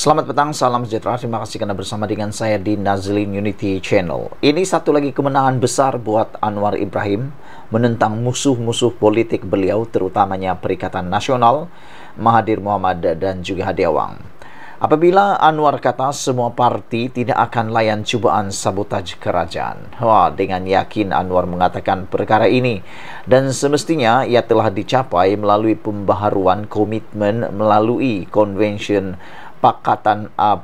Selamat petang, salam sejahtera. Terima kasih karena bersama dengan saya di Nazlin Unity Channel. Ini satu lagi kemenangan besar buat Anwar Ibrahim menentang musuh-musuh politik beliau, terutamanya Perikatan Nasional, Mahathir Muhammad, dan juga Hadiawang. Apabila Anwar kata semua parti tidak akan layan cubaan sabotaj kerajaan. Wah, dengan yakin Anwar mengatakan perkara ini. Dan semestinya ia telah dicapai melalui pembaharuan komitmen melalui konvensyen. pakatan uh, ah,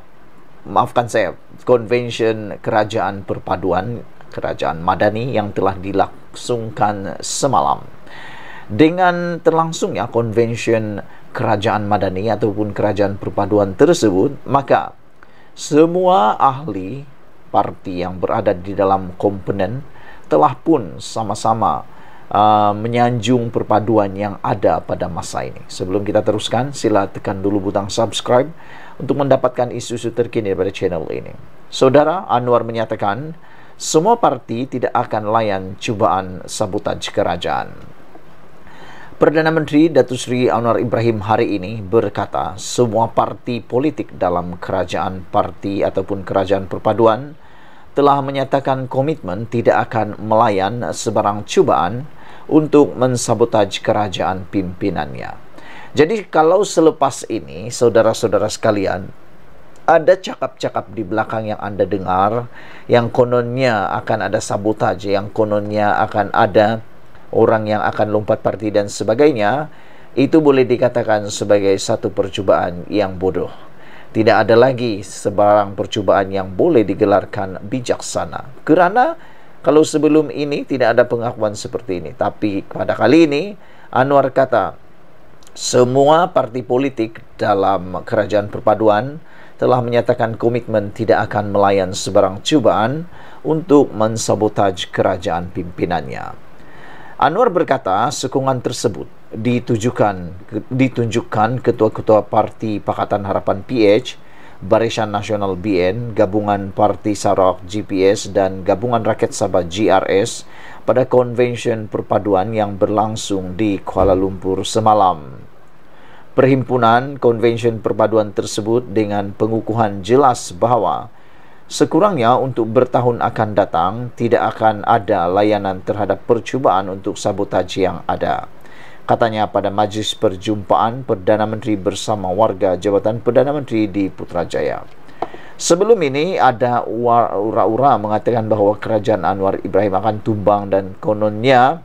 maafkan saya convention kerajaan perpaduan kerajaan madani yang telah dilangsungkan semalam dengan terlangsungnya convention kerajaan madani ataupun kerajaan perpaduan tersebut maka semua ahli parti yang berada di dalam komponen telah pun sama-sama Uh, menyanjung perpaduan yang ada pada masa ini. Sebelum kita teruskan, sila tekan dulu butang subscribe untuk mendapatkan isu-isu terkini daripada channel ini. Saudara Anwar menyatakan, semua parti tidak akan layan cubaan sabotaj kerajaan. Perdana Menteri Datuk Sri Anwar Ibrahim hari ini berkata, semua parti politik dalam kerajaan parti ataupun kerajaan perpaduan telah menyatakan komitmen tidak akan melayan sebarang cubaan untuk mensabotaj kerajaan pimpinannya. Jadi kalau selepas ini saudara-saudara sekalian ada cakap-cakap di belakang yang Anda dengar yang kononnya akan ada sabotaj yang kononnya akan ada orang yang akan lompat parti dan sebagainya itu boleh dikatakan sebagai satu percubaan yang bodoh. Tidak ada lagi sebarang percubaan yang boleh digelarkan bijaksana. Kerana kalau sebelum ini tidak ada pengakuan seperti ini tapi pada kali ini Anwar kata semua parti politik dalam kerajaan perpaduan telah menyatakan komitmen tidak akan melayan sebarang cubaan untuk mensabotaj kerajaan pimpinannya. Anwar berkata sekungan tersebut ditujukan ditunjukkan ketua-ketua parti Pakatan Harapan PH Barisan Nasional BN, Gabungan Parti Sarawak GPS dan Gabungan Rakyat Sabah GRS pada konvensyen perpaduan yang berlangsung di Kuala Lumpur semalam. Perhimpunan konvensyen perpaduan tersebut dengan pengukuhan jelas bahawa sekurangnya untuk bertahun akan datang tidak akan ada layanan terhadap percubaan untuk Sabotaj yang ada katanya pada majlis perjumpaan Perdana Menteri bersama warga Jabatan Perdana Menteri di Putrajaya. Sebelum ini ada ura-ura mengatakan bahawa kerajaan Anwar Ibrahim akan tumbang dan kononnya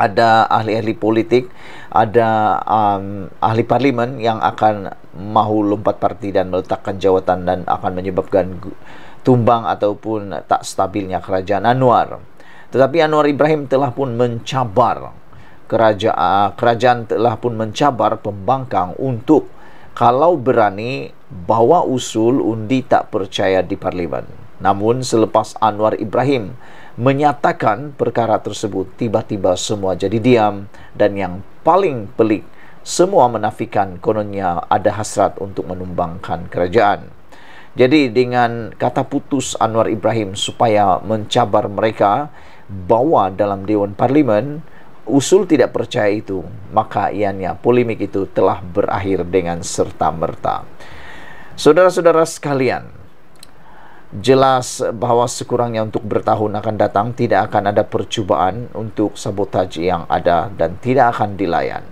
ada ahli-ahli politik, ada um, ahli parlimen yang akan mahu lompat parti dan meletakkan jawatan dan akan menyebabkan tumbang ataupun tak stabilnya kerajaan Anwar. Tetapi Anwar Ibrahim telah pun mencabar kerajaan ah, kerajaan telah pun mencabar pembangkang untuk kalau berani bawa usul undi tak percaya di parlimen. Namun selepas Anwar Ibrahim menyatakan perkara tersebut tiba-tiba semua jadi diam dan yang paling pelik semua menafikan kononnya ada hasrat untuk menumbangkan kerajaan. Jadi dengan kata putus Anwar Ibrahim supaya mencabar mereka bawa dalam Dewan Parlimen, usul tidak percaya itu, maka ianya polemik itu telah berakhir dengan serta-merta. Saudara-saudara sekalian, jelas bahwa sekurangnya untuk bertahun akan datang tidak akan ada percubaan untuk sabotaj yang ada dan tidak akan dilayan.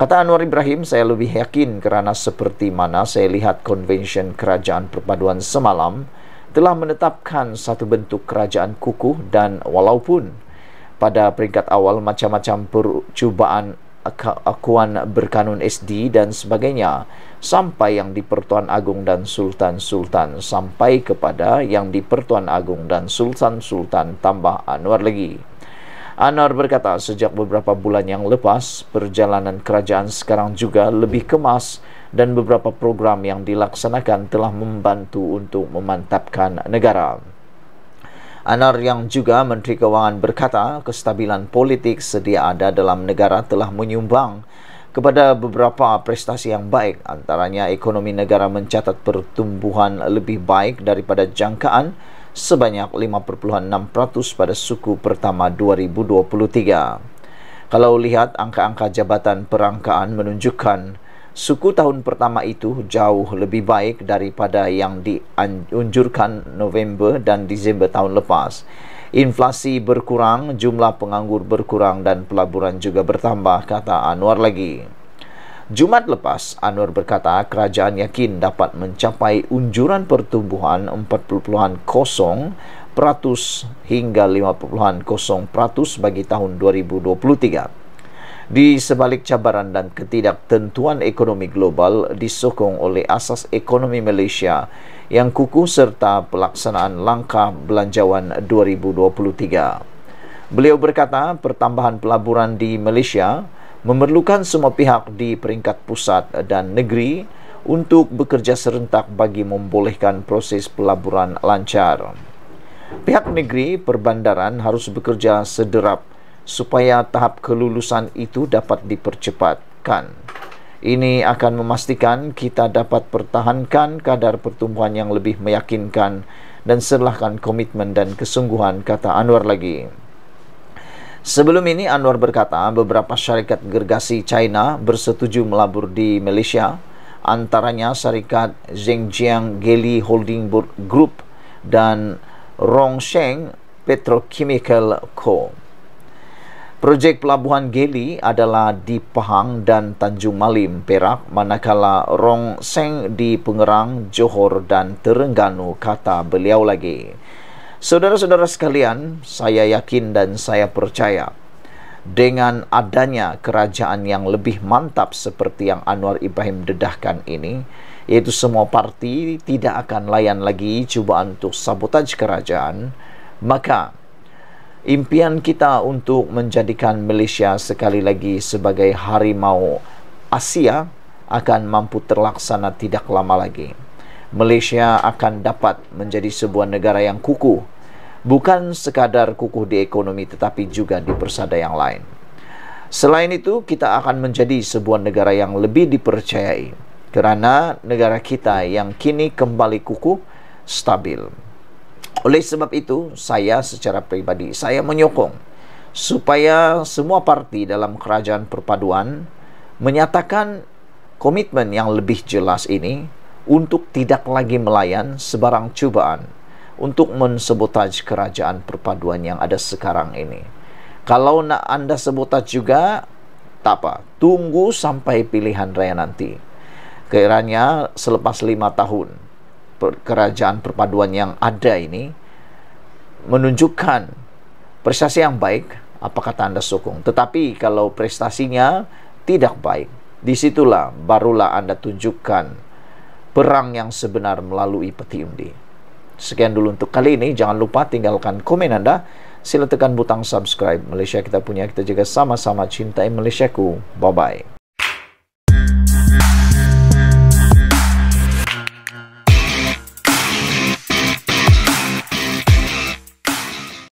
Kata Anwar Ibrahim, saya lebih yakin kerana seperti mana saya lihat konvensyen kerajaan perpaduan semalam telah menetapkan satu bentuk kerajaan kukuh dan walaupun pada peringkat awal macam-macam percubaan akuan berkanun SD dan sebagainya sampai yang di Pertuan Agung dan Sultan-Sultan sampai kepada yang di Pertuan Agung dan Sultan-Sultan tambah Anwar lagi. Anwar berkata sejak beberapa bulan yang lepas perjalanan kerajaan sekarang juga lebih kemas dan beberapa program yang dilaksanakan telah membantu untuk memantapkan negara. Anar yang juga Menteri Kewangan berkata kestabilan politik sedia ada dalam negara telah menyumbang kepada beberapa prestasi yang baik antaranya ekonomi negara mencatat pertumbuhan lebih baik daripada jangkaan sebanyak 5.6% pada suku pertama 2023. Kalau lihat angka-angka jabatan perangkaan menunjukkan suku tahun pertama itu jauh lebih baik daripada yang dianjurkan November dan Disember tahun lepas. Inflasi berkurang, jumlah penganggur berkurang dan pelaburan juga bertambah, kata Anwar lagi. Jumat lepas, Anwar berkata kerajaan yakin dapat mencapai unjuran pertumbuhan 40 hingga 50.0% bagi tahun 2023. Di sebalik cabaran dan ketidaktentuan ekonomi global disokong oleh asas ekonomi Malaysia yang kukuh serta pelaksanaan langkah belanjawan 2023. Beliau berkata pertambahan pelaburan di Malaysia memerlukan semua pihak di peringkat pusat dan negeri untuk bekerja serentak bagi membolehkan proses pelaburan lancar. Pihak negeri perbandaran harus bekerja sederap supaya tahap kelulusan itu dapat dipercepatkan. Ini akan memastikan kita dapat pertahankan kadar pertumbuhan yang lebih meyakinkan dan serlahkan komitmen dan kesungguhan, kata Anwar lagi. Sebelum ini Anwar berkata beberapa syarikat gergasi China bersetuju melabur di Malaysia antaranya syarikat Zhengjiang Geli Holding Group dan Rongsheng Petrochemical Co. Projek pelabuhan Geli adalah di Pahang dan Tanjung Malim, Perak, manakala Rong Seng di Pengerang, Johor dan Terengganu, kata beliau lagi. Saudara-saudara sekalian, saya yakin dan saya percaya dengan adanya kerajaan yang lebih mantap seperti yang Anwar Ibrahim dedahkan ini, yaitu semua parti tidak akan layan lagi cubaan untuk sabotaj kerajaan, maka impian kita untuk menjadikan Malaysia sekali lagi sebagai harimau Asia akan mampu terlaksana tidak lama lagi. Malaysia akan dapat menjadi sebuah negara yang kukuh, bukan sekadar kukuh di ekonomi tetapi juga di persada yang lain. Selain itu, kita akan menjadi sebuah negara yang lebih dipercayai kerana negara kita yang kini kembali kukuh stabil. Oleh sebab itu, saya secara pribadi, saya menyokong supaya semua parti dalam kerajaan perpaduan menyatakan komitmen yang lebih jelas ini untuk tidak lagi melayan sebarang cubaan untuk mensebutaj kerajaan perpaduan yang ada sekarang ini. Kalau nak Anda sebutaj juga, tak apa, tunggu sampai pilihan raya nanti. Kiranya selepas lima tahun, kerajaan perpaduan yang ada ini menunjukkan prestasi yang baik apa kata anda sokong tetapi kalau prestasinya tidak baik disitulah barulah anda tunjukkan perang yang sebenar melalui peti undi sekian dulu untuk kali ini jangan lupa tinggalkan komen anda sila tekan butang subscribe Malaysia kita punya kita jaga sama-sama cintai Malaysiaku bye bye